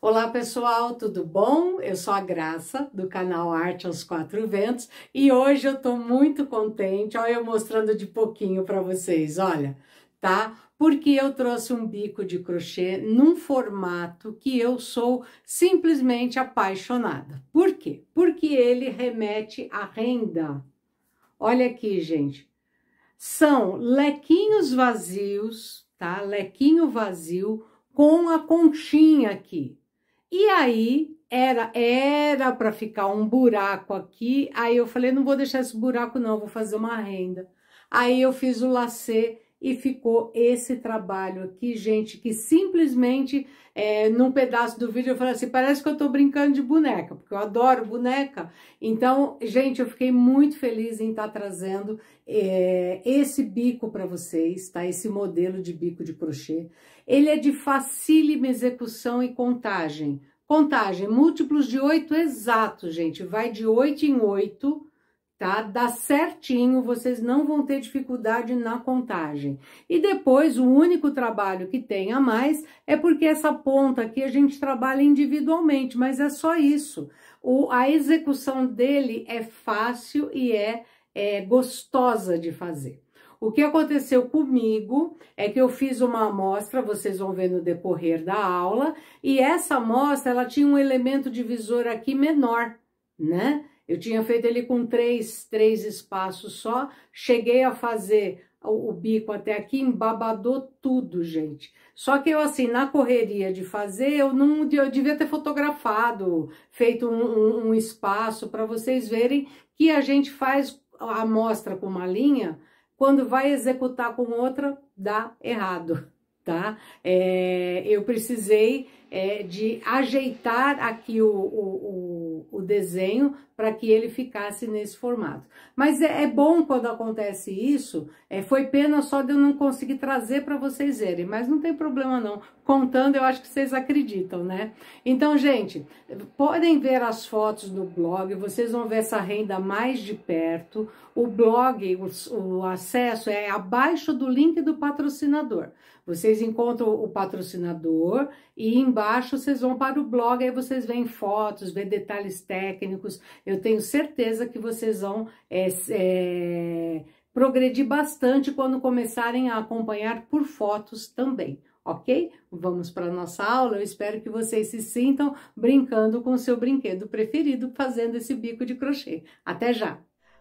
Olá pessoal, tudo bom? Eu sou a Graça do canal Arte aos Quatro Ventos e hoje eu tô muito contente, olha eu mostrando de pouquinho para vocês, olha, tá? Porque eu trouxe um bico de crochê num formato que eu sou simplesmente apaixonada. Por quê? Porque ele remete à renda. Olha aqui, gente. São lequinhos vazios, tá? Lequinho vazio com a conchinha aqui. E aí era era para ficar um buraco aqui, aí eu falei, não vou deixar esse buraco não, vou fazer uma renda. Aí eu fiz o lacê e ficou esse trabalho aqui, gente, que simplesmente é, num pedaço do vídeo eu falei assim, parece que eu tô brincando de boneca, porque eu adoro boneca. Então, gente, eu fiquei muito feliz em estar tá trazendo é, esse bico para vocês, tá? Esse modelo de bico de crochê. Ele é de facílima execução e contagem. Contagem, múltiplos de oito exatos, gente, vai de oito em oito, tá? Dá certinho, vocês não vão ter dificuldade na contagem. E depois, o único trabalho que tem a mais é porque essa ponta aqui a gente trabalha individualmente, mas é só isso. O, a execução dele é fácil e é, é gostosa de fazer. O que aconteceu comigo é que eu fiz uma amostra, vocês vão ver no decorrer da aula, e essa amostra, ela tinha um elemento divisor aqui menor, né? Eu tinha feito ele com três, três espaços só, cheguei a fazer o, o bico até aqui, embabadou tudo, gente. Só que eu, assim, na correria de fazer, eu não eu devia ter fotografado, feito um, um, um espaço para vocês verem que a gente faz a amostra com uma linha, quando vai executar com outra, dá errado, tá? É, eu precisei é, de ajeitar aqui o, o, o, o desenho para que ele ficasse nesse formato. Mas é, é bom quando acontece isso, é, foi pena só de eu não conseguir trazer para vocês verem, mas não tem problema não, contando eu acho que vocês acreditam, né? Então, gente, podem ver as fotos do blog, vocês vão ver essa renda mais de perto, o blog, o, o acesso é abaixo do link do patrocinador, vocês encontram o patrocinador e embaixo vocês vão para o blog, aí vocês veem fotos, vêem detalhes técnicos, eu tenho certeza que vocês vão é, é, progredir bastante quando começarem a acompanhar por fotos também, ok? Vamos para a nossa aula. Eu espero que vocês se sintam brincando com o seu brinquedo preferido, fazendo esse bico de crochê. Até já!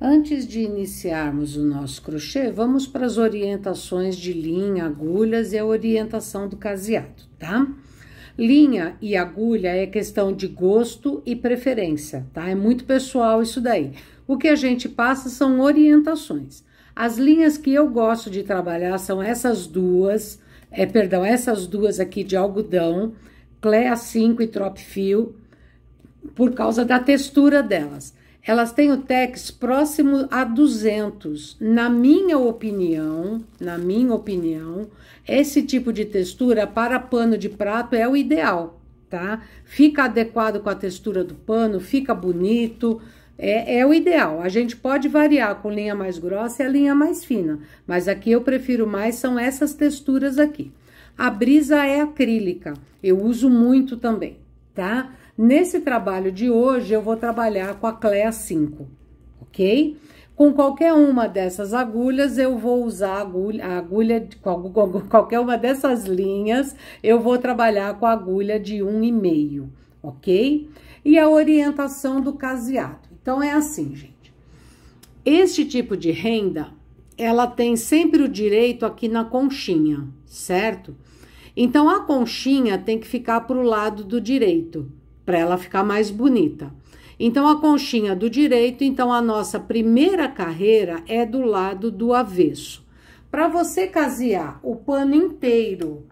Antes de iniciarmos o nosso crochê, vamos para as orientações de linha, agulhas e a orientação do caseado, tá? Linha e agulha é questão de gosto e preferência, tá? É muito pessoal isso daí. O que a gente passa são orientações. As linhas que eu gosto de trabalhar são essas duas, é, perdão, essas duas aqui de algodão, Clea 5 e Trop Fio, por causa da textura delas elas têm o TEX próximo a 200. Na minha opinião, na minha opinião, esse tipo de textura para pano de prato é o ideal, tá? Fica adequado com a textura do pano, fica bonito, é, é o ideal. A gente pode variar com linha mais grossa e a linha mais fina, mas aqui eu prefiro mais são essas texturas aqui. A brisa é acrílica, eu uso muito também, tá? Nesse trabalho de hoje, eu vou trabalhar com a Clea 5, ok? Com qualquer uma dessas agulhas, eu vou usar a agulha, a agulha com, qualquer uma dessas linhas, eu vou trabalhar com a agulha de 1,5, ok? E a orientação do caseado. Então, é assim, gente. Este tipo de renda, ela tem sempre o direito aqui na conchinha, certo? Então, a conchinha tem que ficar para o lado do direito para ela ficar mais bonita. Então, a conchinha do direito, então a nossa primeira carreira é do lado do avesso. Para você casear o pano inteiro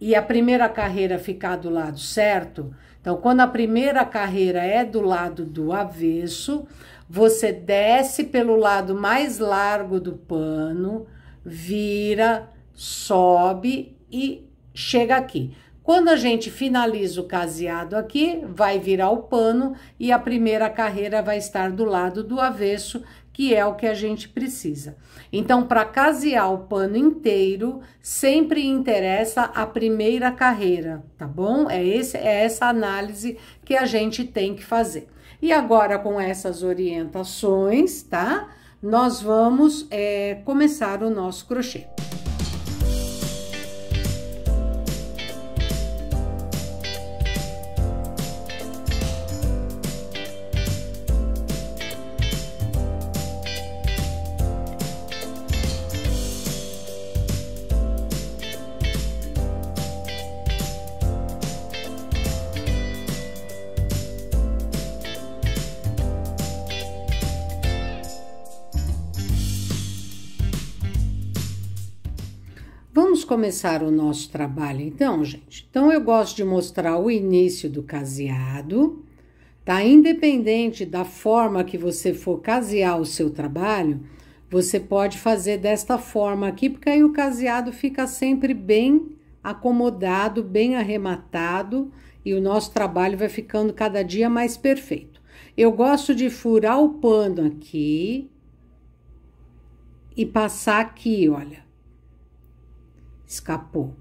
e a primeira carreira ficar do lado certo, então quando a primeira carreira é do lado do avesso, você desce pelo lado mais largo do pano, vira, sobe e chega aqui. Quando a gente finaliza o caseado aqui, vai virar o pano e a primeira carreira vai estar do lado do avesso, que é o que a gente precisa. Então, para casear o pano inteiro, sempre interessa a primeira carreira, tá bom? É, esse, é essa análise que a gente tem que fazer. E agora, com essas orientações, tá? Nós vamos é, começar o nosso crochê. começar o nosso trabalho então, gente? Então, eu gosto de mostrar o início do caseado, tá? Independente da forma que você for casear o seu trabalho, você pode fazer desta forma aqui, porque aí o caseado fica sempre bem acomodado, bem arrematado e o nosso trabalho vai ficando cada dia mais perfeito. Eu gosto de furar o pano aqui e passar aqui, olha escapou.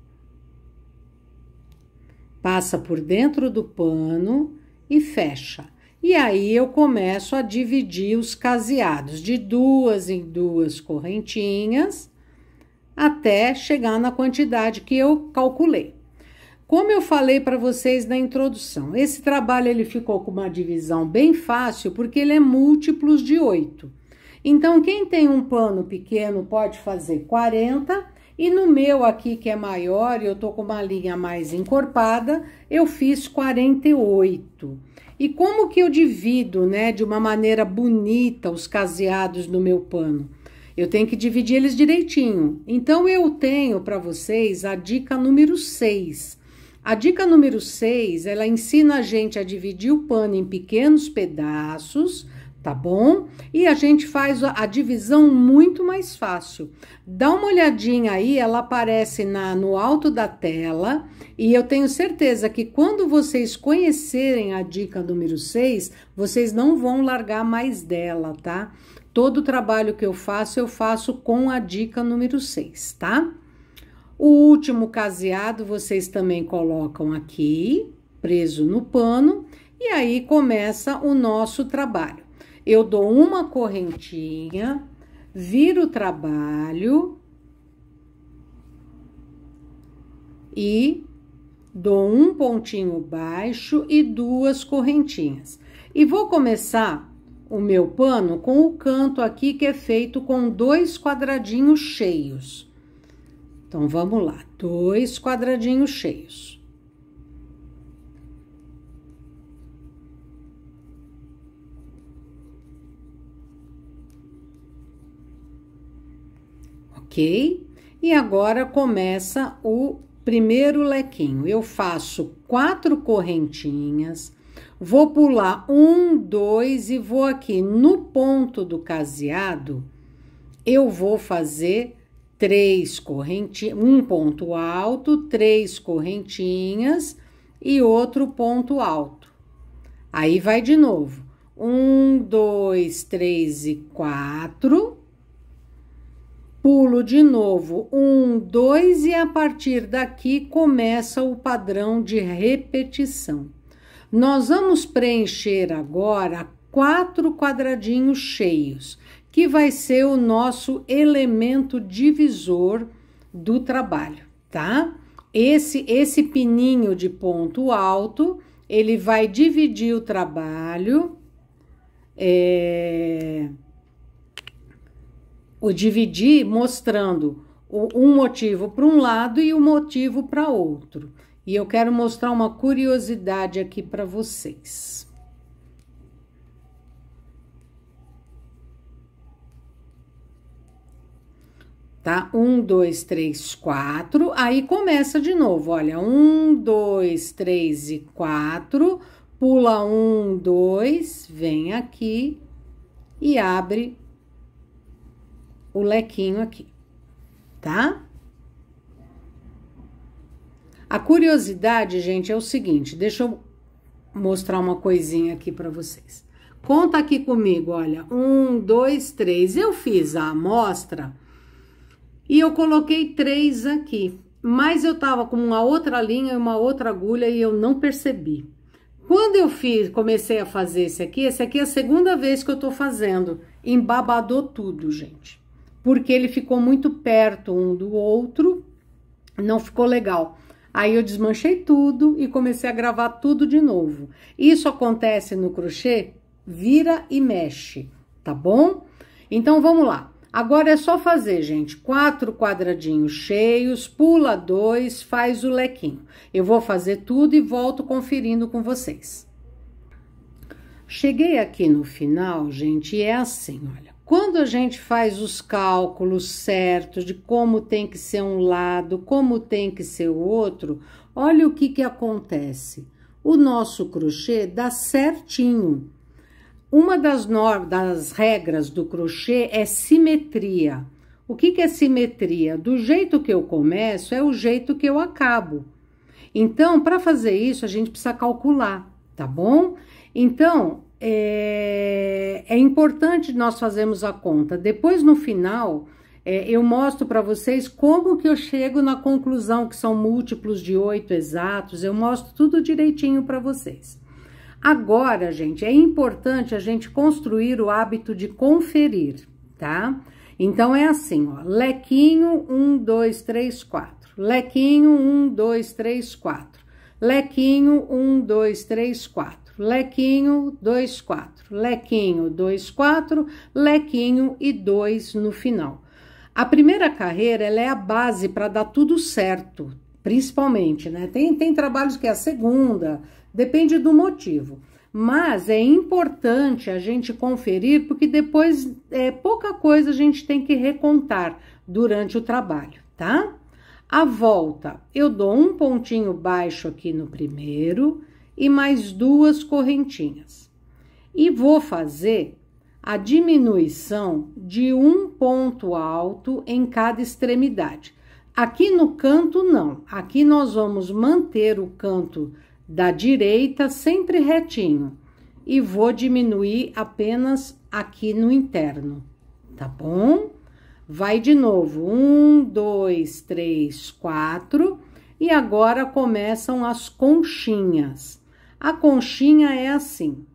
Passa por dentro do pano e fecha. E aí eu começo a dividir os caseados de duas em duas correntinhas até chegar na quantidade que eu calculei. Como eu falei para vocês na introdução, esse trabalho ele ficou com uma divisão bem fácil porque ele é múltiplos de 8. Então, quem tem um pano pequeno pode fazer 40 e no meu aqui, que é maior, eu tô com uma linha mais encorpada, eu fiz 48. E como que eu divido, né, de uma maneira bonita os caseados no meu pano? Eu tenho que dividir eles direitinho. Então, eu tenho para vocês a dica número 6. A dica número 6, ela ensina a gente a dividir o pano em pequenos pedaços tá bom? E a gente faz a divisão muito mais fácil. Dá uma olhadinha aí, ela aparece na, no alto da tela, e eu tenho certeza que quando vocês conhecerem a dica número 6, vocês não vão largar mais dela, tá? Todo o trabalho que eu faço, eu faço com a dica número 6, tá? O último caseado vocês também colocam aqui, preso no pano, e aí começa o nosso trabalho eu dou uma correntinha, viro o trabalho e dou um pontinho baixo e duas correntinhas. E vou começar o meu pano com o canto aqui que é feito com dois quadradinhos cheios. Então, vamos lá, dois quadradinhos cheios. ok? E agora começa o primeiro lequinho. Eu faço quatro correntinhas, vou pular um, dois e vou aqui no ponto do caseado, eu vou fazer três correntinhas, um ponto alto, três correntinhas e outro ponto alto. Aí vai de novo. Um, dois, três e quatro pulo de novo, um, dois, e a partir daqui começa o padrão de repetição. Nós vamos preencher agora quatro quadradinhos cheios, que vai ser o nosso elemento divisor do trabalho, tá? Esse, esse pininho de ponto alto, ele vai dividir o trabalho. É o dividir mostrando um motivo para um lado e o um motivo para outro. E eu quero mostrar uma curiosidade aqui para vocês. Tá? Um, dois, três, quatro. Aí começa de novo. Olha, um, dois, três e quatro. Pula um, dois, vem aqui e abre o lequinho aqui, tá? A curiosidade, gente, é o seguinte, deixa eu mostrar uma coisinha aqui para vocês. Conta aqui comigo, olha, um, dois, três. Eu fiz a amostra e eu coloquei três aqui, mas eu tava com uma outra linha e uma outra agulha e eu não percebi. Quando eu fiz, comecei a fazer esse aqui, esse aqui é a segunda vez que eu tô fazendo, embabadou tudo, gente porque ele ficou muito perto um do outro, não ficou legal. Aí eu desmanchei tudo e comecei a gravar tudo de novo. Isso acontece no crochê, vira e mexe, tá bom? Então vamos lá. Agora é só fazer, gente, quatro quadradinhos cheios, pula dois, faz o lequinho. Eu vou fazer tudo e volto conferindo com vocês. Cheguei aqui no final, gente, e é assim, olha. Quando a gente faz os cálculos certos de como tem que ser um lado, como tem que ser o outro, olha o que, que acontece. O nosso crochê dá certinho. Uma das, normas, das regras do crochê é simetria. O que, que é simetria? Do jeito que eu começo é o jeito que eu acabo. Então, para fazer isso, a gente precisa calcular, tá bom? Então, é, é importante nós fazermos a conta. Depois, no final, é, eu mostro para vocês como que eu chego na conclusão que são múltiplos de oito exatos, eu mostro tudo direitinho para vocês. Agora, gente, é importante a gente construir o hábito de conferir, tá? Então, é assim, ó, lequinho, um, dois, três, quatro. Lequinho, um, dois, três, quatro. Lequinho, um, dois, três, quatro lequinho, dois, quatro, lequinho, dois, quatro, lequinho e dois no final. A primeira carreira, ela é a base para dar tudo certo, principalmente, né? Tem, tem trabalhos que é a segunda, depende do motivo. Mas é importante a gente conferir, porque depois é, pouca coisa a gente tem que recontar durante o trabalho, tá? A volta, eu dou um pontinho baixo aqui no primeiro, e mais duas correntinhas. E vou fazer a diminuição de um ponto alto em cada extremidade. Aqui no canto, não. Aqui nós vamos manter o canto da direita sempre retinho. E vou diminuir apenas aqui no interno, tá bom? Vai de novo. Um, dois, três, quatro. E agora começam as conchinhas. A conchinha é assim: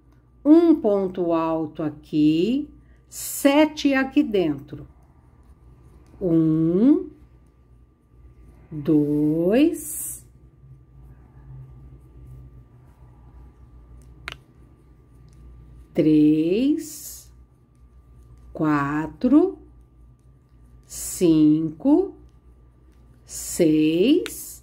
um ponto alto aqui, sete aqui dentro. Um, dois, três, quatro, cinco, seis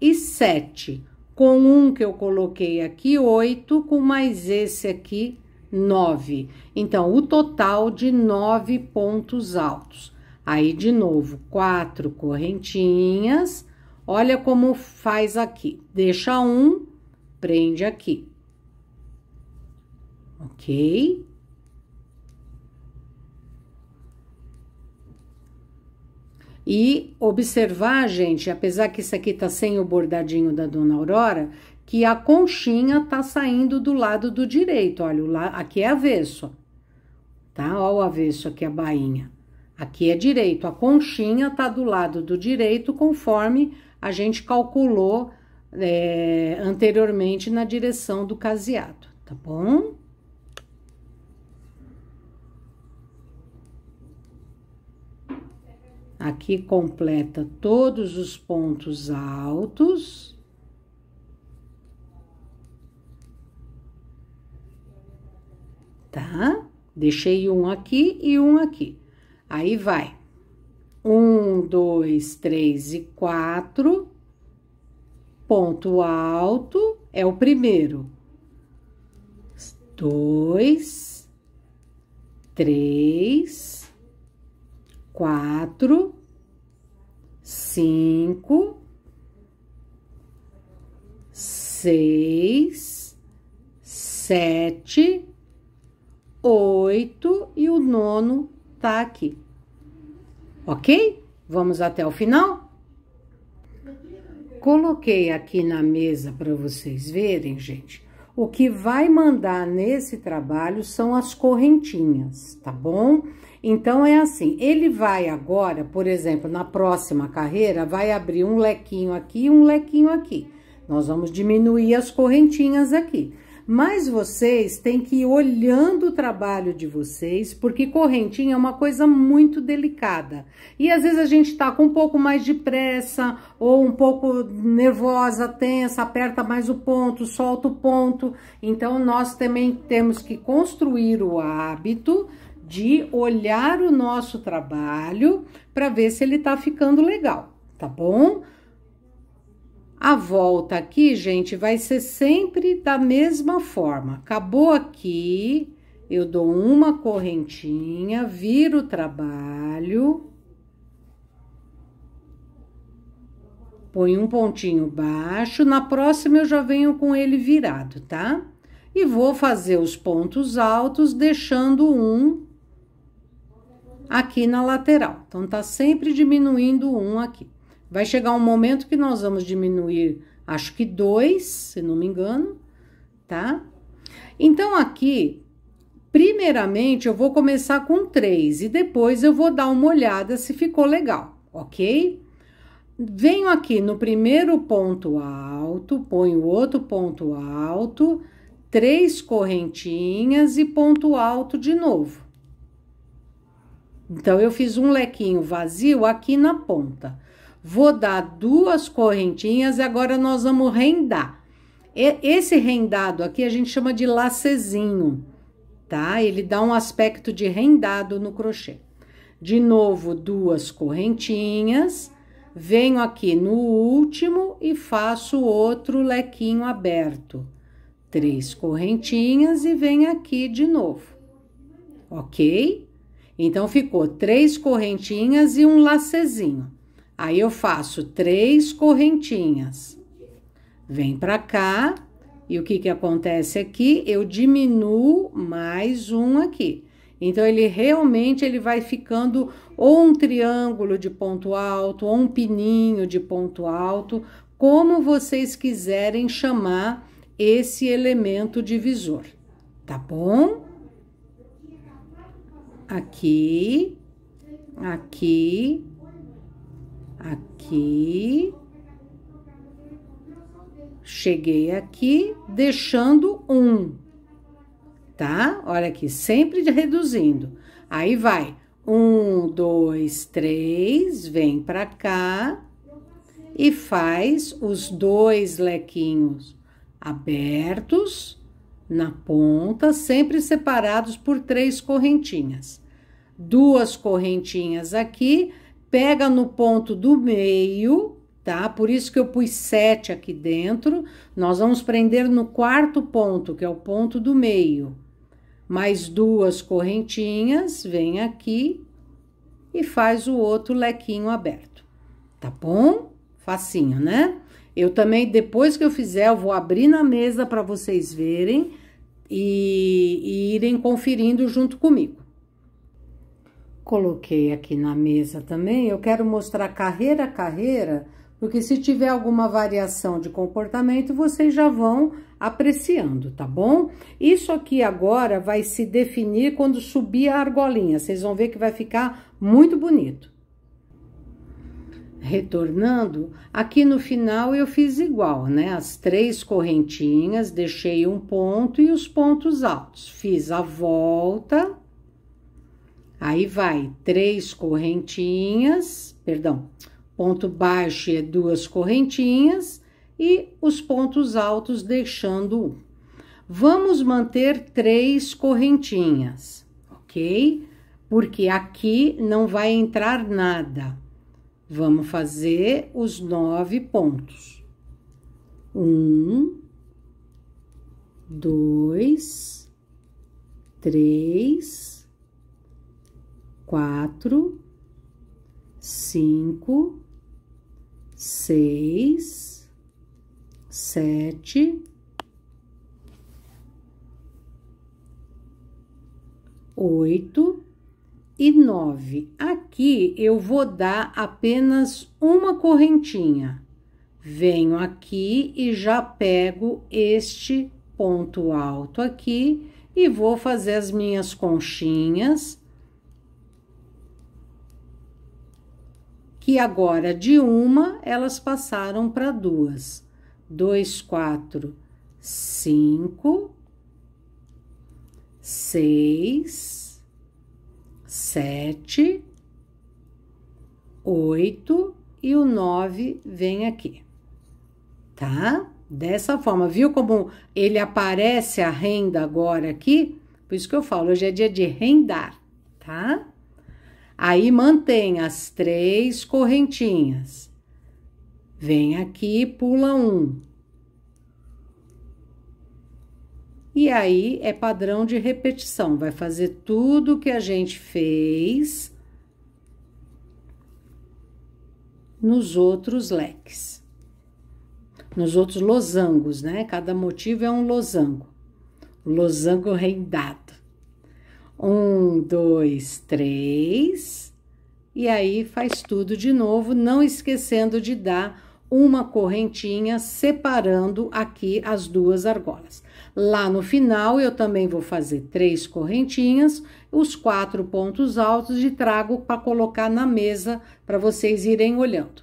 e sete com um que eu coloquei aqui, oito, com mais esse aqui, nove. Então, o total de nove pontos altos. Aí, de novo, quatro correntinhas. Olha como faz aqui. Deixa um, prende aqui. Ok? E observar, gente, apesar que isso aqui está sem o bordadinho da Dona Aurora, que a conchinha está saindo do lado do direito. Olha, la... aqui é avesso, tá? Olha o avesso aqui, a bainha. Aqui é direito, a conchinha está do lado do direito, conforme a gente calculou é, anteriormente na direção do caseado, tá bom? Aqui completa todos os pontos altos. Tá? Deixei um aqui e um aqui. Aí vai. Um, dois, três e quatro. Ponto alto é o primeiro. Dois, três, quatro, cinco, seis, sete, oito e o nono tá aqui. Ok? Vamos até o final? Coloquei aqui na mesa para vocês verem, gente. O que vai mandar nesse trabalho são as correntinhas, tá bom? Então é assim, ele vai agora, por exemplo, na próxima carreira, vai abrir um lequinho aqui e um lequinho aqui. Nós vamos diminuir as correntinhas aqui. Mas vocês têm que ir olhando o trabalho de vocês, porque correntinha é uma coisa muito delicada. E às vezes a gente tá com um pouco mais de pressa, ou um pouco nervosa, tensa, aperta mais o ponto, solta o ponto. Então, nós também temos que construir o hábito de olhar o nosso trabalho para ver se ele está ficando legal, tá bom? A volta aqui, gente, vai ser sempre da mesma forma. Acabou aqui, eu dou uma correntinha, viro o trabalho, põe um pontinho baixo, na próxima eu já venho com ele virado, tá? E vou fazer os pontos altos, deixando um aqui na lateral. Então, tá sempre diminuindo um aqui. Vai chegar um momento que nós vamos diminuir, acho que dois, se não me engano, tá? Então, aqui, primeiramente, eu vou começar com três e depois eu vou dar uma olhada se ficou legal, ok? Venho aqui no primeiro ponto alto, ponho outro ponto alto, três correntinhas e ponto alto de novo. Então, eu fiz um lequinho vazio aqui na ponta. Vou dar duas correntinhas e agora nós vamos rendar. Esse rendado aqui a gente chama de lacezinho, tá? Ele dá um aspecto de rendado no crochê. De novo, duas correntinhas venho aqui no último e faço outro lequinho aberto. Três correntinhas e venho aqui de novo, ok? Então, ficou três correntinhas e um lacezinho. Aí, eu faço três correntinhas. Vem pra cá. E o que que acontece aqui? Eu diminuo mais um aqui. Então, ele realmente ele vai ficando ou um triângulo de ponto alto, ou um pininho de ponto alto, como vocês quiserem chamar esse elemento divisor, tá bom? aqui, aqui, aqui. Cheguei aqui, deixando um, tá? Olha aqui, sempre reduzindo. Aí vai, um, dois, três, vem pra cá e faz os dois lequinhos abertos na ponta, sempre separados por três correntinhas duas correntinhas aqui, pega no ponto do meio, tá? Por isso que eu pus sete aqui dentro. Nós vamos prender no quarto ponto, que é o ponto do meio. Mais duas correntinhas, vem aqui e faz o outro lequinho aberto. Tá bom? Facinho, né? Eu também, depois que eu fizer, eu vou abrir na mesa para vocês verem e, e irem conferindo junto comigo coloquei aqui na mesa também, eu quero mostrar carreira a carreira, porque se tiver alguma variação de comportamento, vocês já vão apreciando, tá bom? Isso aqui agora vai se definir quando subir a argolinha, vocês vão ver que vai ficar muito bonito. Retornando, aqui no final eu fiz igual, né? As três correntinhas, deixei um ponto e os pontos altos. Fiz a volta Aí vai três correntinhas, perdão, ponto baixo é duas correntinhas e os pontos altos deixando um. Vamos manter três correntinhas, ok? Porque aqui não vai entrar nada. Vamos fazer os nove pontos. Um, dois, três, quatro, cinco, seis, sete, oito e nove. Aqui eu vou dar apenas uma correntinha. Venho aqui e já pego este ponto alto aqui e vou fazer as minhas conchinhas que agora de uma elas passaram para duas. Dois, quatro, cinco, seis, sete, oito e o nove vem aqui, tá? Dessa forma, viu como ele aparece a renda agora aqui? Por isso que eu falo, hoje é dia de rendar, tá? Aí mantém as três correntinhas. Vem aqui e pula um. E aí é padrão de repetição, vai fazer tudo o que a gente fez nos outros leques. Nos outros losangos, né? Cada motivo é um losango. Losango rendado. Um, dois, três. E aí faz tudo de novo, não esquecendo de dar uma correntinha separando aqui as duas argolas. Lá no final, eu também vou fazer três correntinhas, os quatro pontos altos e trago para colocar na mesa para vocês irem olhando.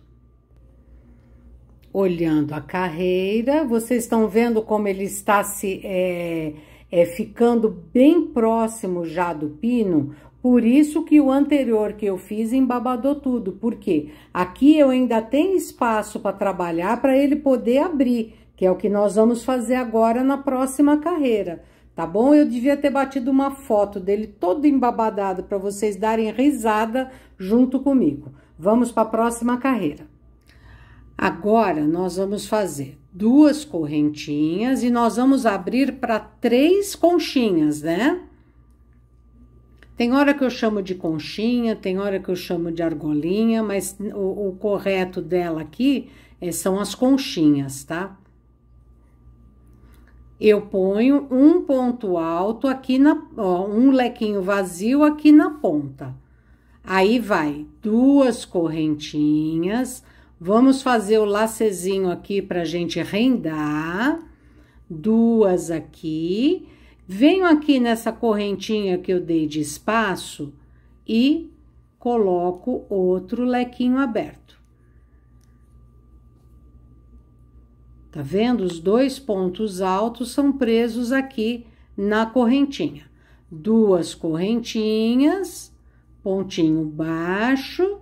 Olhando a carreira, vocês estão vendo como ele está se é, é, ficando bem próximo já do pino, por isso que o anterior que eu fiz embabadou tudo, porque aqui eu ainda tenho espaço para trabalhar para ele poder abrir, que é o que nós vamos fazer agora na próxima carreira, tá bom? Eu devia ter batido uma foto dele todo embabadado para vocês darem risada junto comigo. Vamos para a próxima carreira. Agora, nós vamos fazer duas correntinhas e nós vamos abrir para três conchinhas, né? Tem hora que eu chamo de conchinha, tem hora que eu chamo de argolinha, mas o, o correto dela aqui é, são as conchinhas, tá? Eu ponho um ponto alto aqui na, ó, um lequinho vazio aqui na ponta. Aí vai duas correntinhas, Vamos fazer o lacezinho aqui pra gente rendar. Duas aqui. Venho aqui nessa correntinha que eu dei de espaço e coloco outro lequinho aberto. Tá vendo? Os dois pontos altos são presos aqui na correntinha. Duas correntinhas, pontinho baixo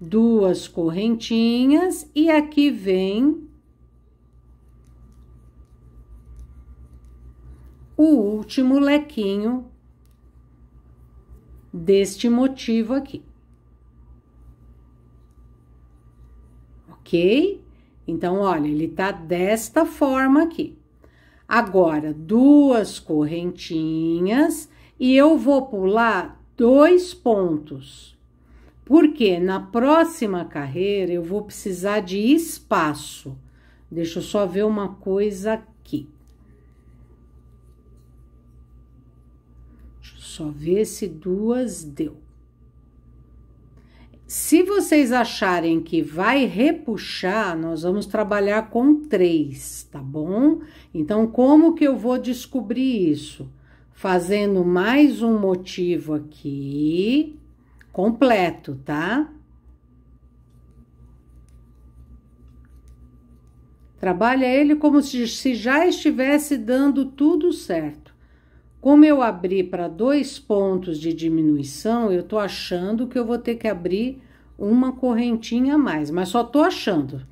duas correntinhas e aqui vem o último lequinho deste motivo aqui. Ok? Então, olha, ele tá desta forma aqui. Agora, duas correntinhas e eu vou pular dois pontos. Porque na próxima carreira eu vou precisar de espaço. Deixa eu só ver uma coisa aqui. Deixa eu só ver se duas deu. Se vocês acharem que vai repuxar, nós vamos trabalhar com três, tá bom? Então, como que eu vou descobrir isso? Fazendo mais um motivo aqui completo, tá? Trabalha ele como se já estivesse dando tudo certo. Como eu abri para dois pontos de diminuição, eu tô achando que eu vou ter que abrir uma correntinha a mais, mas só tô achando.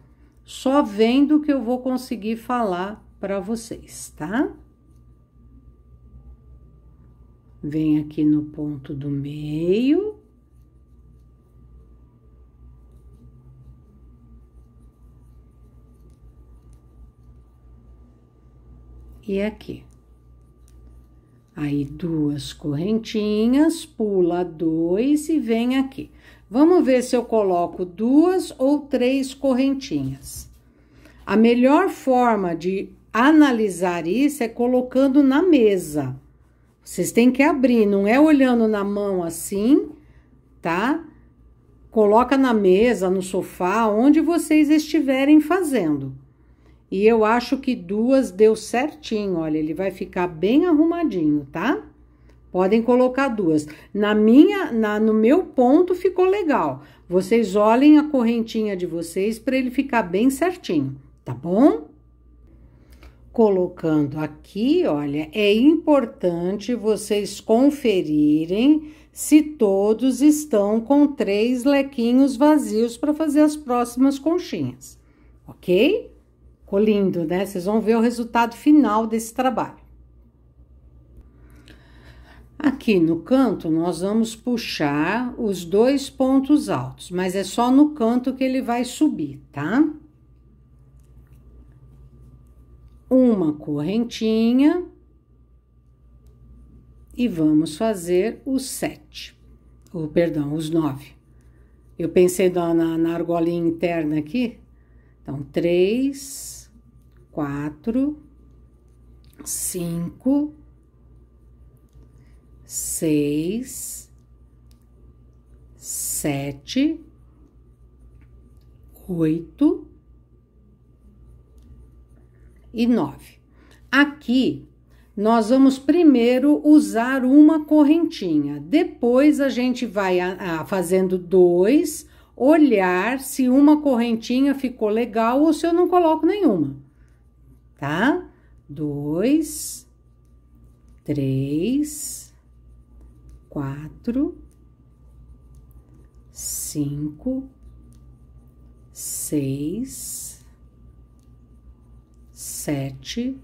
Só vendo que eu vou conseguir falar para vocês, tá? Vem aqui no ponto do meio e aqui. Aí, duas correntinhas, pula dois e vem aqui. Vamos ver se eu coloco duas ou três correntinhas. A melhor forma de analisar isso é colocando na mesa. Vocês têm que abrir, não é olhando na mão assim, tá? Coloca na mesa, no sofá, onde vocês estiverem fazendo. E eu acho que duas deu certinho, olha, ele vai ficar bem arrumadinho, tá? Podem colocar duas. Na minha, na, no meu ponto ficou legal. Vocês olhem a correntinha de vocês para ele ficar bem certinho, tá bom? Colocando aqui, olha, é importante vocês conferirem se todos estão com três lequinhos vazios para fazer as próximas conchinhas, ok? Ficou lindo, né? Vocês vão ver o resultado final desse trabalho. Aqui no canto, nós vamos puxar os dois pontos altos, mas é só no canto que ele vai subir, tá? Uma correntinha. E vamos fazer os sete, o perdão, os nove. Eu pensei na, na argolinha interna aqui. Então, três, quatro, cinco, seis, sete, oito e nove. Aqui nós vamos primeiro usar uma correntinha, depois a gente vai a, ah, a ah, fazendo dois, olhar se uma correntinha ficou legal ou se eu não coloco nenhuma tá? Dois, três, quatro, cinco, seis, sete,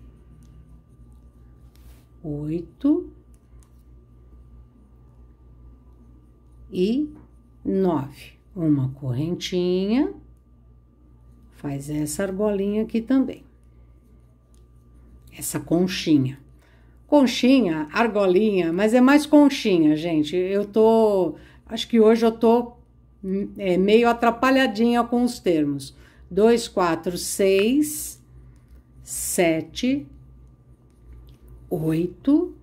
oito e nove. Uma correntinha, faz essa argolinha aqui também essa conchinha. Conchinha, argolinha, mas é mais conchinha, gente. Eu tô. Acho que hoje eu tô hum, é, meio atrapalhadinha com os termos. 2, 4, 6, 7, 8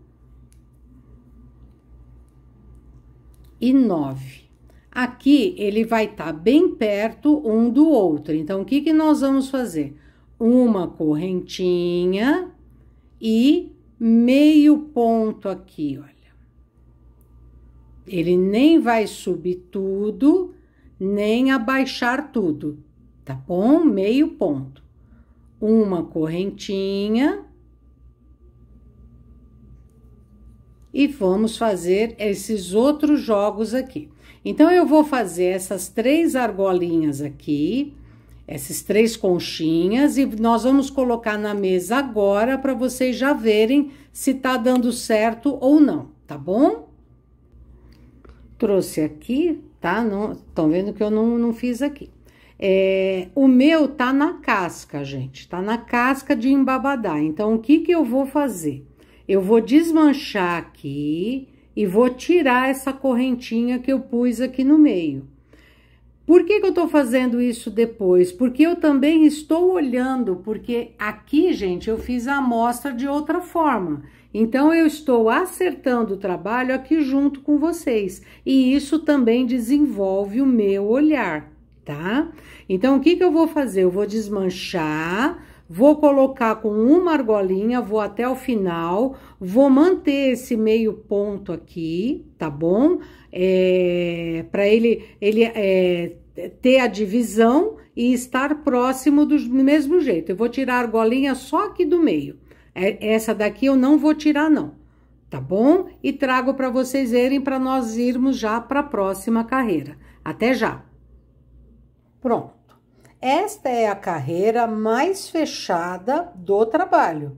e 9. Aqui ele vai estar tá bem perto um do outro. Então, o que, que nós vamos fazer? Uma correntinha e meio ponto aqui, olha. Ele nem vai subir tudo, nem abaixar tudo, tá bom? Meio ponto. Uma correntinha. E vamos fazer esses outros jogos aqui. Então, eu vou fazer essas três argolinhas aqui essas três conchinhas e nós vamos colocar na mesa agora para vocês já verem se tá dando certo ou não, tá bom? Trouxe aqui, tá? Não, estão vendo que eu não, não fiz aqui. É, o meu tá na casca, gente, tá na casca de embabadar. Então, o que que eu vou fazer? Eu vou desmanchar aqui e vou tirar essa correntinha que eu pus aqui no meio. Por que, que eu estou fazendo isso depois? Porque eu também estou olhando, porque aqui, gente, eu fiz a amostra de outra forma. Então, eu estou acertando o trabalho aqui junto com vocês. E isso também desenvolve o meu olhar, tá? Então, o que, que eu vou fazer? Eu vou desmanchar, vou colocar com uma argolinha, vou até o final, Vou manter esse meio ponto aqui, tá bom? É, Para ele, ele é, ter a divisão e estar próximo do mesmo jeito. Eu vou tirar a argolinha só aqui do meio. É, essa daqui eu não vou tirar, não, tá bom? E trago para vocês verem para nós irmos já para a próxima carreira. Até já! Pronto. Esta é a carreira mais fechada do trabalho.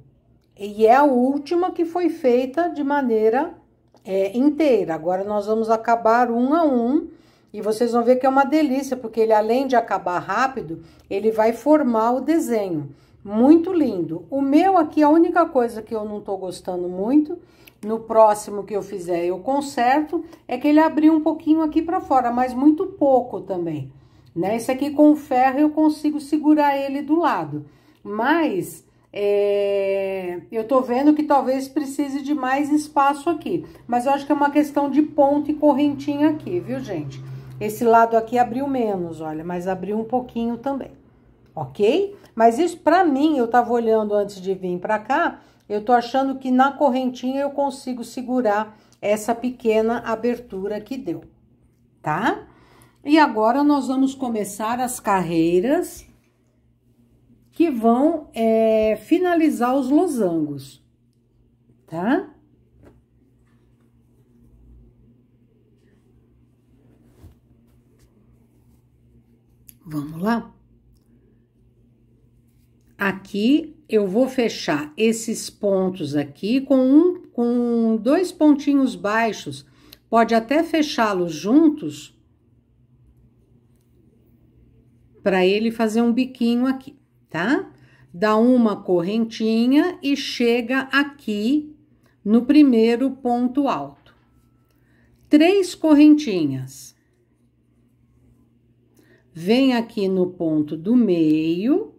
E é a última que foi feita de maneira é, inteira. Agora nós vamos acabar um a um e vocês vão ver que é uma delícia, porque ele além de acabar rápido, ele vai formar o desenho. Muito lindo. O meu aqui, a única coisa que eu não tô gostando muito, no próximo que eu fizer eu conserto, é que ele abriu um pouquinho aqui pra fora, mas muito pouco também, né? Esse aqui com o ferro eu consigo segurar ele do lado. Mas é, eu tô vendo que talvez precise de mais espaço aqui, mas eu acho que é uma questão de ponto e correntinha aqui, viu, gente? Esse lado aqui abriu menos, olha, mas abriu um pouquinho também, ok? Mas isso pra mim, eu tava olhando antes de vir pra cá, eu tô achando que na correntinha eu consigo segurar essa pequena abertura que deu, tá? E agora nós vamos começar as carreiras que vão é, finalizar os losangos, tá? Vamos lá? Aqui eu vou fechar esses pontos aqui com, um, com dois pontinhos baixos, pode até fechá-los juntos para ele fazer um biquinho aqui tá? Dá uma correntinha e chega aqui no primeiro ponto alto. Três correntinhas. Vem aqui no ponto do meio,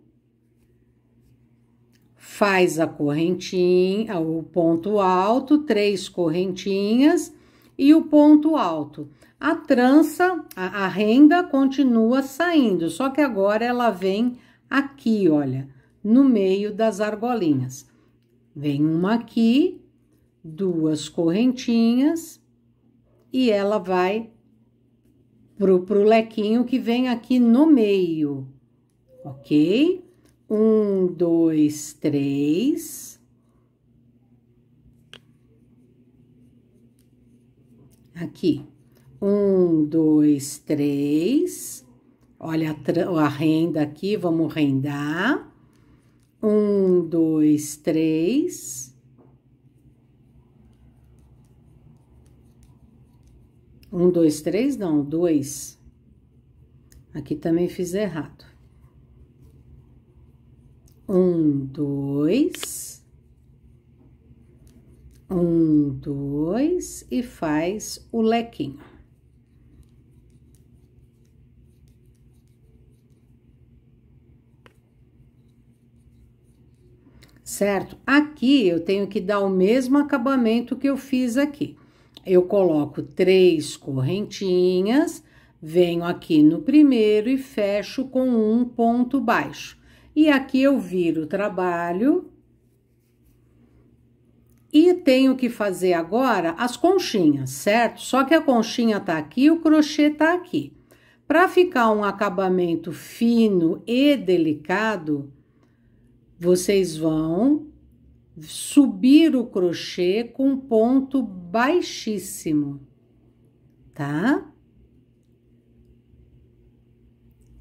faz a correntinha, o ponto alto, três correntinhas e o ponto alto. A trança, a, a renda continua saindo, só que agora ela vem aqui, olha, no meio das argolinhas. Vem uma aqui, duas correntinhas e ela vai pro, pro lequinho que vem aqui no meio, ok? Um, dois, três. Aqui. Um, dois, três. Olha a, a renda aqui, vamos rendar. Um, dois, três. Um, dois, três, não, dois. Aqui também fiz errado. Um, dois. Um, dois, e faz o lequinho. certo? Aqui eu tenho que dar o mesmo acabamento que eu fiz aqui. Eu coloco três correntinhas, venho aqui no primeiro e fecho com um ponto baixo. E aqui eu viro o trabalho. E tenho que fazer agora as conchinhas, certo? Só que a conchinha tá aqui, o crochê tá aqui. Para ficar um acabamento fino e delicado, vocês vão subir o crochê com ponto baixíssimo, tá?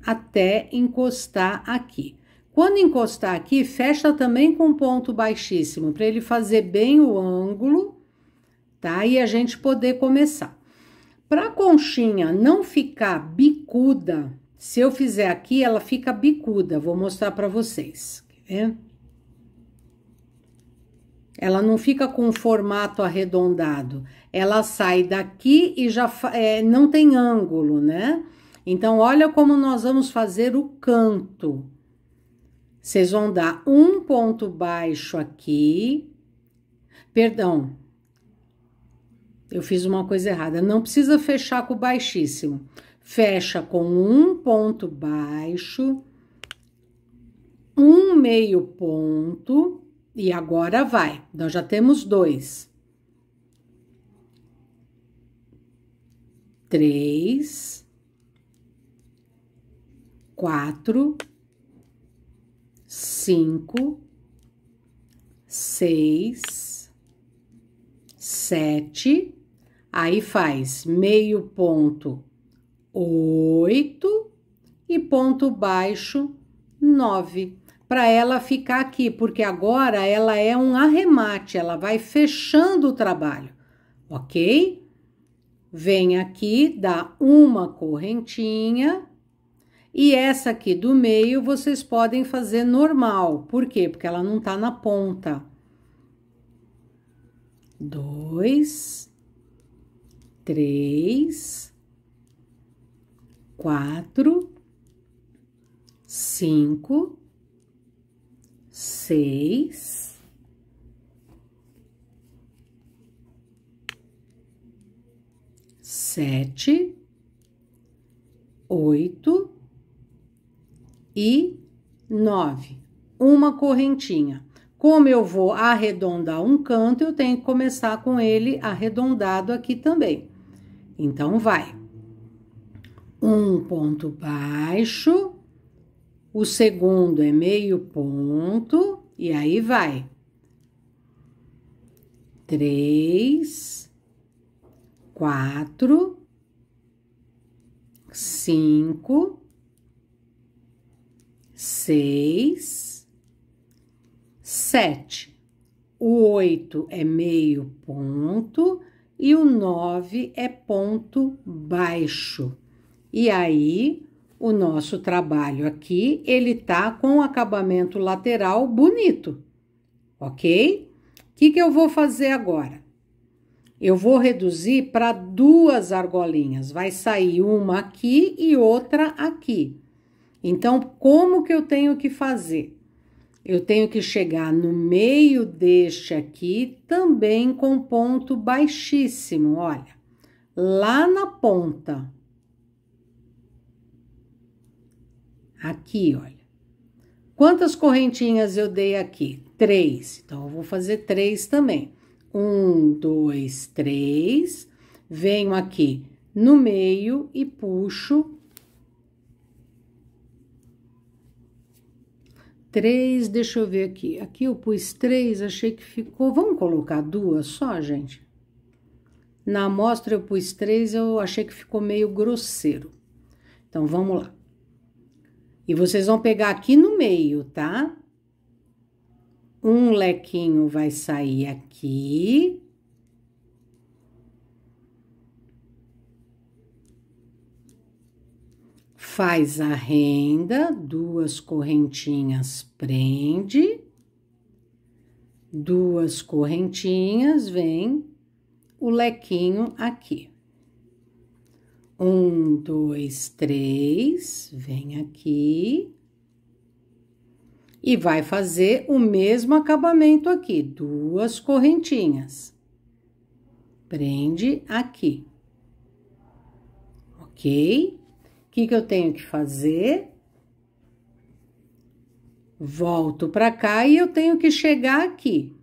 Até encostar aqui. Quando encostar aqui, fecha também com ponto baixíssimo, para ele fazer bem o ângulo, tá? E a gente poder começar. Para a conchinha não ficar bicuda, se eu fizer aqui, ela fica bicuda, vou mostrar para vocês né? Ela não fica com um formato arredondado. Ela sai daqui e já é, não tem ângulo, né? Então, olha como nós vamos fazer o canto. Vocês vão dar um ponto baixo aqui. Perdão, eu fiz uma coisa errada. Não precisa fechar com o baixíssimo. Fecha com um ponto baixo um meio ponto e agora vai. Nós já temos dois. Três, quatro, cinco, seis, sete. Aí faz meio ponto oito e ponto baixo nove para ela ficar aqui, porque agora ela é um arremate, ela vai fechando o trabalho, ok? Vem aqui, dá uma correntinha, e essa aqui do meio vocês podem fazer normal, por quê? Porque ela não tá na ponta. Dois, três, quatro, cinco seis. Sete, oito e nove. Uma correntinha. Como eu vou arredondar um canto, eu tenho que começar com ele arredondado aqui também. Então, vai. Um ponto baixo o segundo é meio ponto, e aí vai. Três, quatro, cinco, seis, sete. O oito é meio ponto e o nove é ponto baixo. E aí, o nosso trabalho aqui, ele tá com acabamento lateral bonito, ok? O que, que eu vou fazer agora? Eu vou reduzir para duas argolinhas, vai sair uma aqui e outra aqui. Então, como que eu tenho que fazer? Eu tenho que chegar no meio deste aqui também com ponto baixíssimo, olha, lá na ponta, Aqui, olha. Quantas correntinhas eu dei aqui? Três. Então, eu vou fazer três também. Um, dois, três. Venho aqui no meio e puxo. Três, deixa eu ver aqui. Aqui eu pus três, achei que ficou... Vamos colocar duas só, gente? Na amostra eu pus três, eu achei que ficou meio grosseiro. Então, vamos lá. E vocês vão pegar aqui no meio, tá? Um lequinho vai sair aqui. Faz a renda, duas correntinhas prende, duas correntinhas, vem o lequinho aqui. Um, dois, três, vem aqui. E vai fazer o mesmo acabamento aqui, duas correntinhas. Prende aqui. Ok? O que, que eu tenho que fazer? Volto para cá e eu tenho que chegar aqui.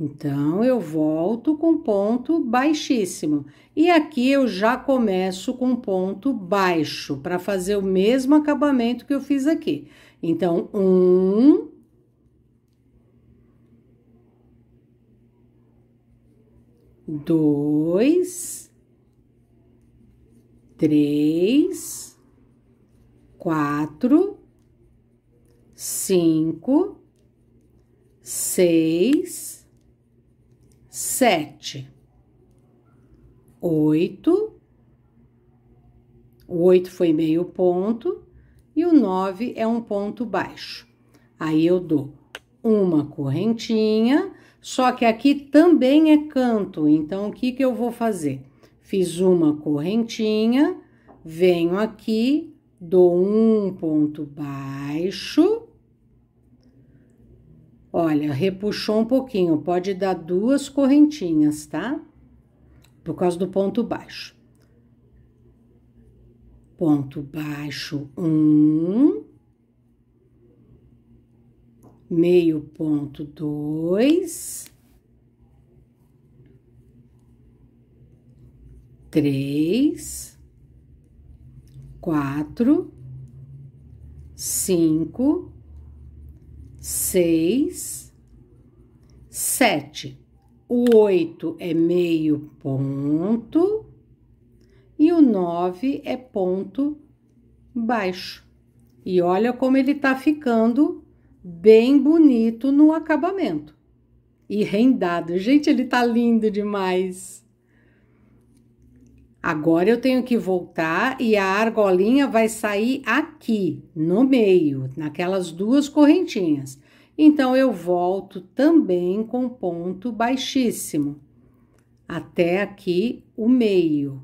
Então, eu volto com ponto baixíssimo. E aqui eu já começo com ponto baixo, para fazer o mesmo acabamento que eu fiz aqui. Então, um... Dois... Três... Quatro... Cinco... Seis sete, oito. O oito foi meio ponto e o nove é um ponto baixo. Aí eu dou uma correntinha, só que aqui também é canto, então o que, que eu vou fazer? Fiz uma correntinha, venho aqui, dou um ponto baixo Olha, repuxou um pouquinho, pode dar duas correntinhas, tá? Por causa do ponto baixo. Ponto baixo, um. Meio ponto, dois. Três. Quatro. Cinco seis, sete. O oito é meio ponto e o nove é ponto baixo. E olha como ele tá ficando bem bonito no acabamento. E rendado. Gente, ele tá lindo demais. Agora eu tenho que voltar e a argolinha vai sair aqui, no meio, naquelas duas correntinhas. Então, eu volto também com ponto baixíssimo, até aqui o meio.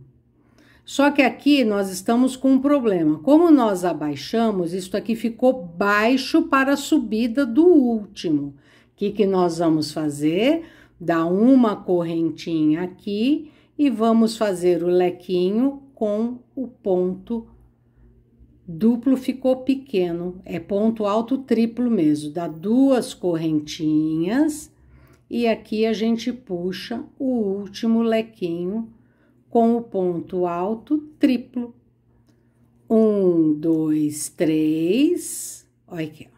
Só que aqui nós estamos com um problema. Como nós abaixamos, isto aqui ficou baixo para a subida do último. O que, que nós vamos fazer? Dá uma correntinha aqui e vamos fazer o lequinho com o ponto duplo ficou pequeno, é ponto alto triplo mesmo, dá duas correntinhas e aqui a gente puxa o último lequinho com o ponto alto triplo. Um, dois, três, olha aqui, ó.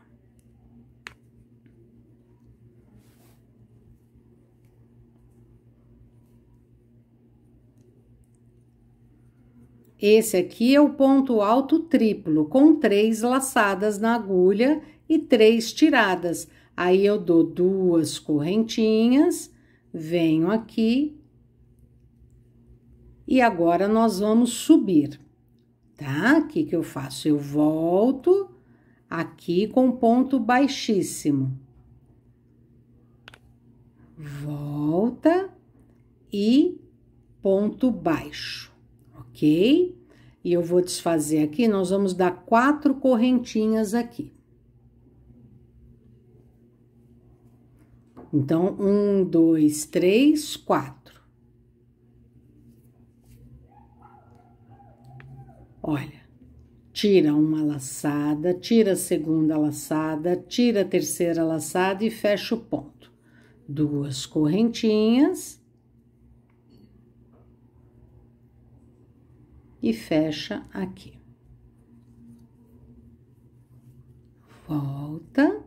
Esse aqui é o ponto alto triplo, com três laçadas na agulha e três tiradas. Aí eu dou duas correntinhas, venho aqui e agora nós vamos subir, tá? O que, que eu faço? Eu volto aqui com ponto baixíssimo. Volta e ponto baixo ok? E eu vou desfazer aqui, nós vamos dar quatro correntinhas aqui. Então, um, dois, três, quatro. Olha, tira uma laçada, tira a segunda laçada, tira a terceira laçada e fecha o ponto. Duas correntinhas e fecha aqui. Volta.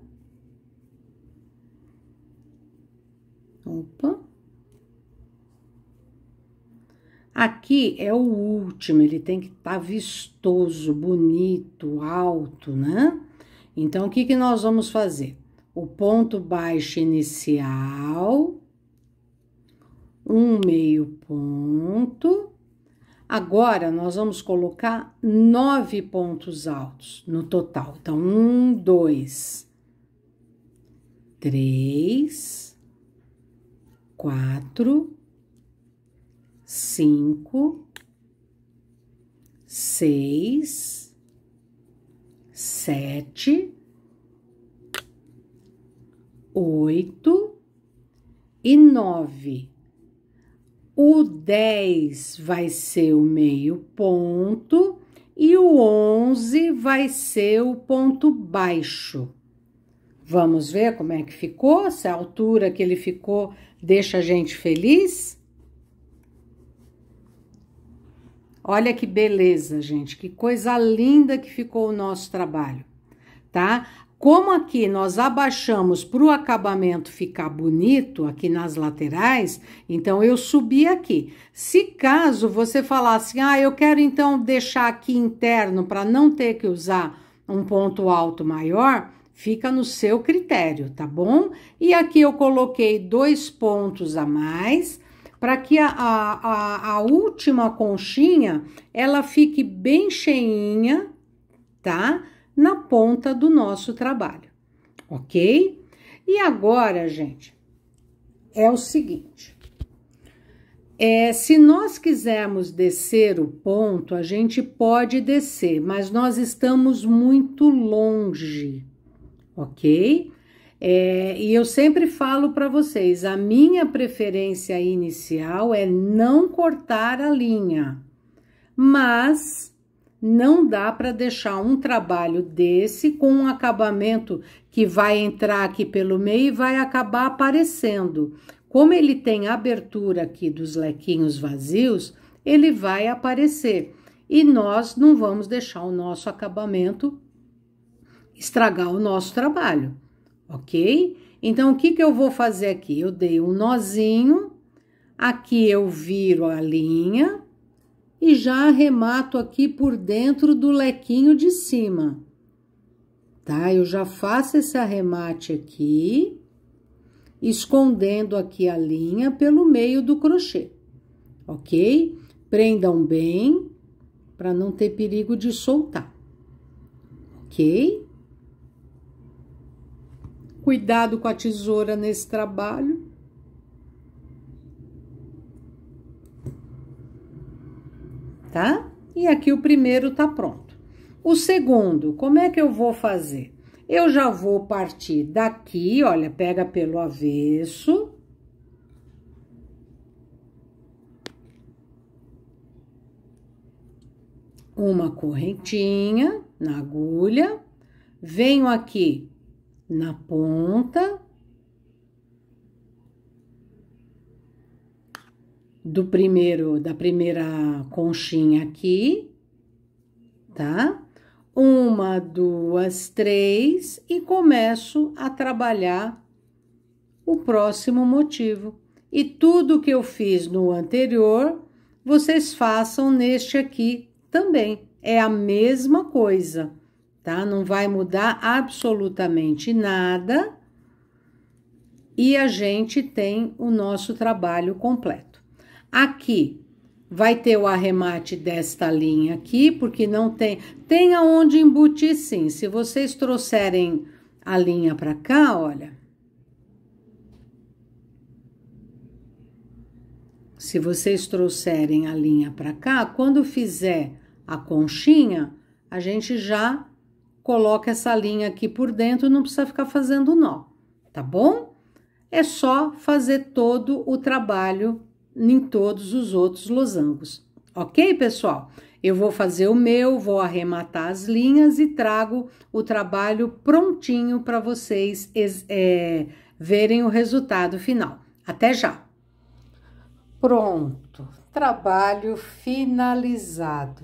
Opa. Aqui é o último, ele tem que estar tá vistoso, bonito, alto, né? Então, o que, que nós vamos fazer? O ponto baixo inicial, um meio ponto Agora nós vamos colocar nove pontos altos no total. Então, um, dois, três, quatro, cinco, seis, sete, oito e nove o 10 vai ser o meio ponto e o 11 vai ser o ponto baixo. Vamos ver como é que ficou? Se a altura que ele ficou deixa a gente feliz? Olha que beleza, gente, que coisa linda que ficou o nosso trabalho, tá? Como aqui nós abaixamos para o acabamento ficar bonito aqui nas laterais, então eu subi aqui. Se caso você falasse, assim, ah, eu quero então deixar aqui interno para não ter que usar um ponto alto maior, fica no seu critério, tá bom? E aqui eu coloquei dois pontos a mais para que a, a, a, última conchinha ela fique bem cheinha, tá? na ponta do nosso trabalho, ok? E agora, gente, é o seguinte. É, se nós quisermos descer o ponto, a gente pode descer, mas nós estamos muito longe, ok? É, e eu sempre falo para vocês, a minha preferência inicial é não cortar a linha, mas não dá para deixar um trabalho desse com um acabamento que vai entrar aqui pelo meio e vai acabar aparecendo. Como ele tem abertura aqui dos lequinhos vazios, ele vai aparecer. E nós não vamos deixar o nosso acabamento estragar o nosso trabalho, ok? Então, o que, que eu vou fazer aqui? Eu dei um nozinho, aqui eu viro a linha, e já arremato aqui por dentro do lequinho de cima. Tá? Eu já faço esse arremate aqui, escondendo aqui a linha pelo meio do crochê, ok? Prendam bem, para não ter perigo de soltar, ok? Cuidado com a tesoura nesse trabalho. tá? E aqui o primeiro tá pronto. O segundo, como é que eu vou fazer? Eu já vou partir daqui, olha, pega pelo avesso. Uma correntinha na agulha. Venho aqui na ponta, do primeiro, da primeira conchinha aqui, tá? Uma, duas, três e começo a trabalhar o próximo motivo. E tudo que eu fiz no anterior, vocês façam neste aqui também. É a mesma coisa, tá? Não vai mudar absolutamente nada. E a gente tem o nosso trabalho completo. Aqui vai ter o arremate desta linha aqui, porque não tem... Tem aonde embutir sim, se vocês trouxerem a linha para cá, olha... Se vocês trouxerem a linha para cá, quando fizer a conchinha, a gente já coloca essa linha aqui por dentro, não precisa ficar fazendo nó, tá bom? É só fazer todo o trabalho em todos os outros losangos. Ok, pessoal? Eu vou fazer o meu, vou arrematar as linhas e trago o trabalho prontinho para vocês é, verem o resultado final. Até já! Pronto, trabalho finalizado.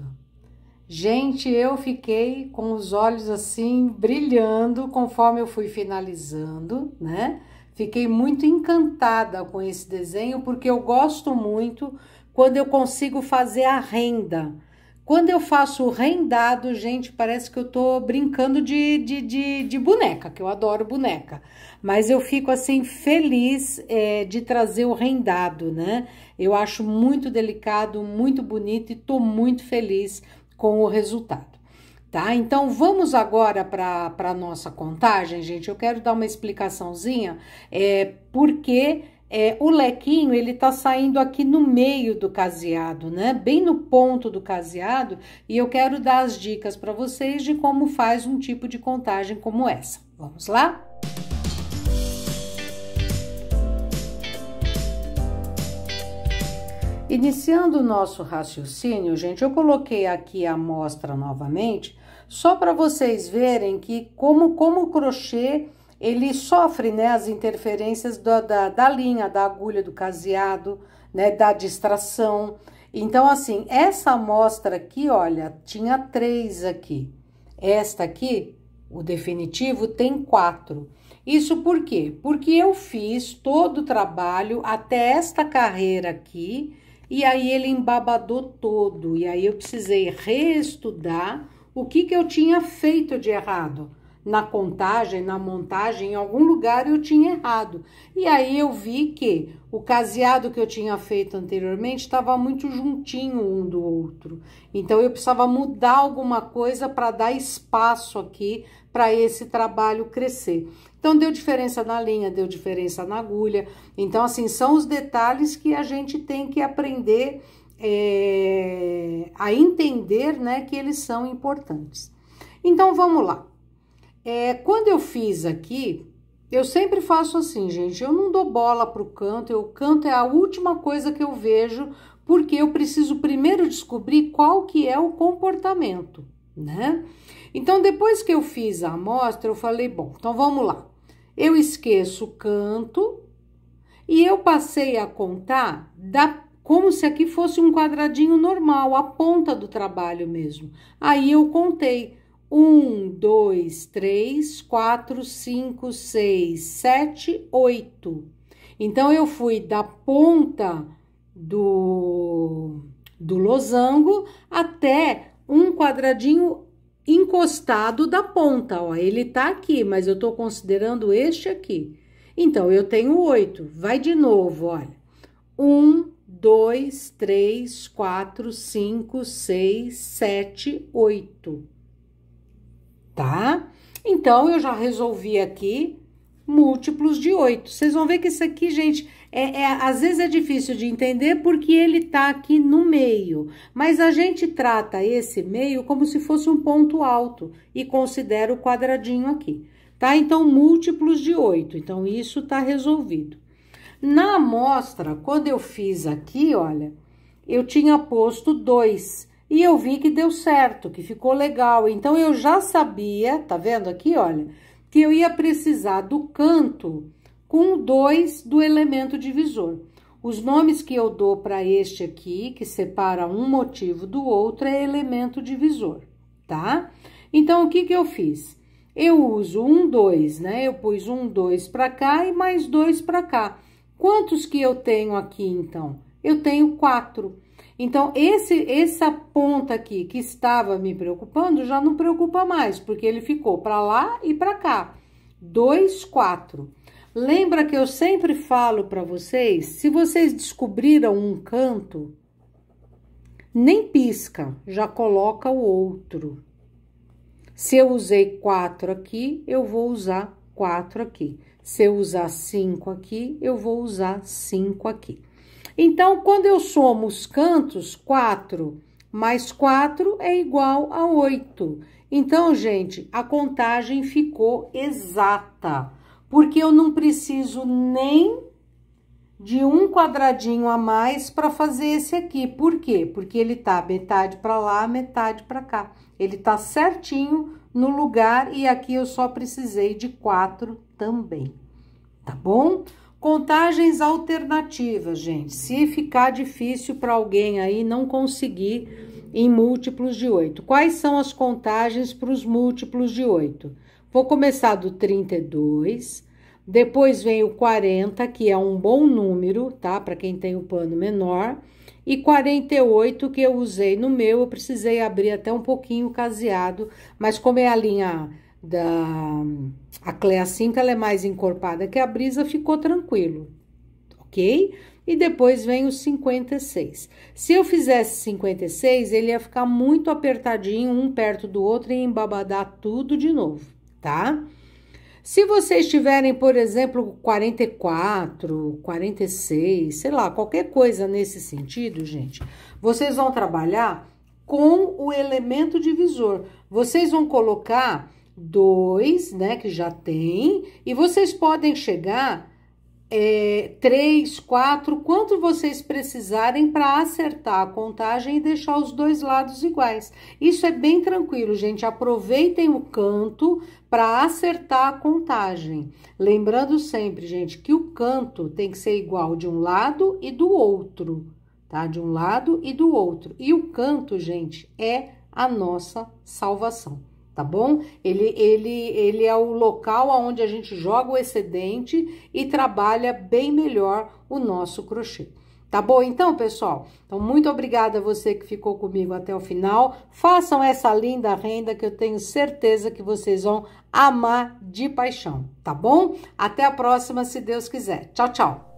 Gente, eu fiquei com os olhos assim brilhando conforme eu fui finalizando, né? Fiquei muito encantada com esse desenho porque eu gosto muito quando eu consigo fazer a renda. Quando eu faço o rendado, gente, parece que eu tô brincando de, de, de, de boneca, que eu adoro boneca. Mas eu fico, assim, feliz é, de trazer o rendado, né? Eu acho muito delicado, muito bonito e tô muito feliz com o resultado tá? Então vamos agora para a nossa contagem, gente. Eu quero dar uma explicaçãozinha, é, porque é, o lequinho ele tá saindo aqui no meio do caseado, né? Bem no ponto do caseado, e eu quero dar as dicas para vocês de como faz um tipo de contagem como essa. Vamos lá? Iniciando o nosso raciocínio, gente, eu coloquei aqui a amostra novamente só para vocês verem que como, como o crochê, ele sofre, né, as interferências da, da, da linha, da agulha, do caseado, né, da distração. Então, assim, essa amostra aqui, olha, tinha três aqui. Esta aqui, o definitivo, tem quatro. Isso por quê? Porque eu fiz todo o trabalho até esta carreira aqui, e aí ele embabadou todo, e aí eu precisei reestudar o que, que eu tinha feito de errado. Na contagem, na montagem, em algum lugar eu tinha errado. E aí eu vi que o caseado que eu tinha feito anteriormente estava muito juntinho um do outro. Então eu precisava mudar alguma coisa para dar espaço aqui para esse trabalho crescer. Então deu diferença na linha, deu diferença na agulha. Então assim, são os detalhes que a gente tem que aprender é, a entender né, que eles são importantes. Então vamos lá. É, quando eu fiz aqui, eu sempre faço assim, gente. Eu não dou bola para o canto, o canto é a última coisa que eu vejo, porque eu preciso primeiro descobrir qual que é o comportamento, né? Então, depois que eu fiz a amostra, eu falei, bom, então vamos lá. Eu esqueço o canto e eu passei a contar da como se aqui fosse um quadradinho normal, a ponta do trabalho mesmo. Aí eu contei. Um, dois, três, quatro, cinco, seis, sete, oito. Então, eu fui da ponta do, do losango até um quadradinho encostado da ponta, ó. Ele tá aqui, mas eu tô considerando este aqui. Então, eu tenho oito. Vai de novo, olha. Um, 2, 3, 4, 5, 6, 7, 8. Tá? Então, eu já resolvi aqui múltiplos de 8. Vocês vão ver que isso aqui, gente, é, é, às vezes é difícil de entender porque ele tá aqui no meio. Mas a gente trata esse meio como se fosse um ponto alto e considera o quadradinho aqui. Tá? Então, múltiplos de 8. Então, isso tá resolvido. Na amostra, quando eu fiz aqui, olha, eu tinha posto dois e eu vi que deu certo, que ficou legal. Então, eu já sabia, tá vendo aqui, olha, que eu ia precisar do canto com dois do elemento divisor. Os nomes que eu dou para este aqui, que separa um motivo do outro, é elemento divisor, tá? Então, o que, que eu fiz? Eu uso um, dois, né? Eu pus um, dois para cá e mais dois para cá. Quantos que eu tenho aqui, então? Eu tenho quatro. Então, esse, essa ponta aqui que estava me preocupando já não preocupa mais, porque ele ficou para lá e para cá. Dois, quatro. Lembra que eu sempre falo para vocês, se vocês descobriram um canto, nem pisca, já coloca o outro. Se eu usei quatro aqui, eu vou usar quatro aqui. Se eu usar 5 aqui, eu vou usar 5 aqui. Então, quando eu somo os cantos, 4 mais 4 é igual a 8. Então, gente, a contagem ficou exata, porque eu não preciso nem de um quadradinho a mais para fazer esse aqui. Por quê? Porque ele tá metade para lá, metade para cá. Ele tá certinho no lugar e aqui eu só precisei de quatro também, tá bom? Contagens alternativas, gente. Se ficar difícil para alguém aí não conseguir em múltiplos de 8. Quais são as contagens para os múltiplos de 8? Vou começar do 32, depois vem o 40, que é um bom número, tá? Para quem tem o pano menor. E 48, que eu usei no meu, eu precisei abrir até um pouquinho caseado, mas como é a linha da a Cleia 5 ela é mais encorpada que a Brisa, ficou tranquilo, ok? E depois vem o 56. Se eu fizesse 56, ele ia ficar muito apertadinho, um perto do outro, e embabadar tudo de novo, tá? Se vocês tiverem, por exemplo, 44, 46, sei lá, qualquer coisa nesse sentido, gente, vocês vão trabalhar com o elemento divisor. Vocês vão colocar dois, né, que já tem, e vocês podem chegar é, três, quatro, quanto vocês precisarem para acertar a contagem e deixar os dois lados iguais. Isso é bem tranquilo, gente. Aproveitem o canto para acertar a contagem. Lembrando sempre, gente, que o canto tem que ser igual de um lado e do outro, tá? De um lado e do outro. E o canto, gente, é a nossa salvação tá bom? Ele, ele, ele é o local onde a gente joga o excedente e trabalha bem melhor o nosso crochê. Tá bom então, pessoal? Então, muito obrigada a você que ficou comigo até o final. Façam essa linda renda que eu tenho certeza que vocês vão amar de paixão, tá bom? Até a próxima, se Deus quiser. Tchau, tchau!